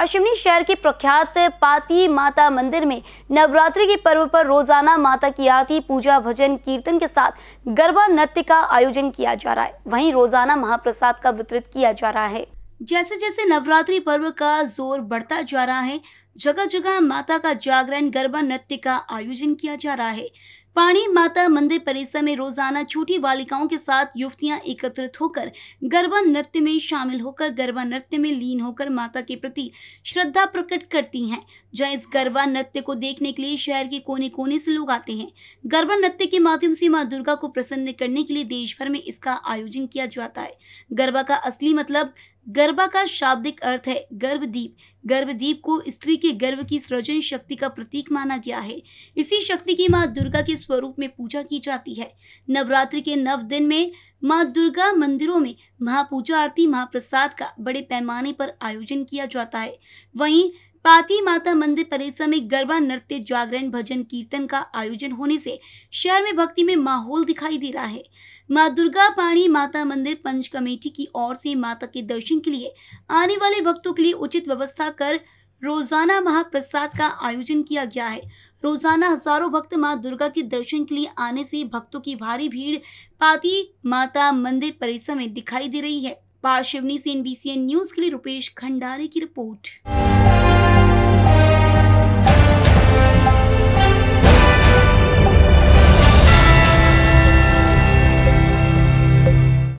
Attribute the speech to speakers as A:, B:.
A: पारशिवनी शहर के प्रख्यात पाती माता मंदिर में नवरात्रि के पर्व पर रोजाना माता की आरती पूजा भजन कीर्तन के साथ गरबा नृत्य का आयोजन किया जा रहा है वहीं रोजाना महाप्रसाद का वितरित किया जा रहा है जैसे जैसे नवरात्रि पर्व का जोर बढ़ता जा रहा है जगह जगह माता का जागरण गरबा नृत्य का आयोजन किया जा रहा है पाणी माता मंदिर परिसर में रोजाना छोटी बालिकाओं के साथ युवतियां एकत्रित होकर गरबा नृत्य में शामिल होकर गरबा नृत्य में लीन होकर माता के प्रति श्रद्धा प्रकट करती हैं जहां इस गरबा नृत्य को देखने के लिए शहर के कोने कोने से लोग आते हैं गरबा नृत्य के माध्यम से माँ दुर्गा को प्रसन्न करने के लिए देश भर में इसका आयोजन किया जाता है गरबा का असली मतलब गर्भा का शाब्दिक अर्थ है गर्भदीप गर्भदीप को स्त्री के गर्भ की सृजन शक्ति का प्रतीक माना गया है इसी शक्ति की माँ दुर्गा के स्वरूप में पूजा की जाती है नवरात्रि के नव दिन में माँ दुर्गा मंदिरों में महापूजा आरती महाप्रसाद का बड़े पैमाने पर आयोजन किया जाता है वहीं पाती माता मंदिर परिसर में गरबा नृत्य जागरण भजन कीर्तन का आयोजन होने से शहर में भक्ति में माहौल दिखाई दे रहा है माँ दुर्गा पाणी माता मंदिर पंच कमेटी की ओर से माता के दर्शन के लिए आने वाले भक्तों के लिए उचित व्यवस्था कर रोजाना महाप्रसाद का आयोजन किया गया है रोजाना हजारों भक्त माँ दुर्गा के दर्शन के लिए आने से भक्तों की भारी भीड़ पाती माता मंदिर परिसर में दिखाई दे रही है पार्शिवनी से एनबीसीएन न्यूज के लिए रूपेश खंडारे की रिपोर्ट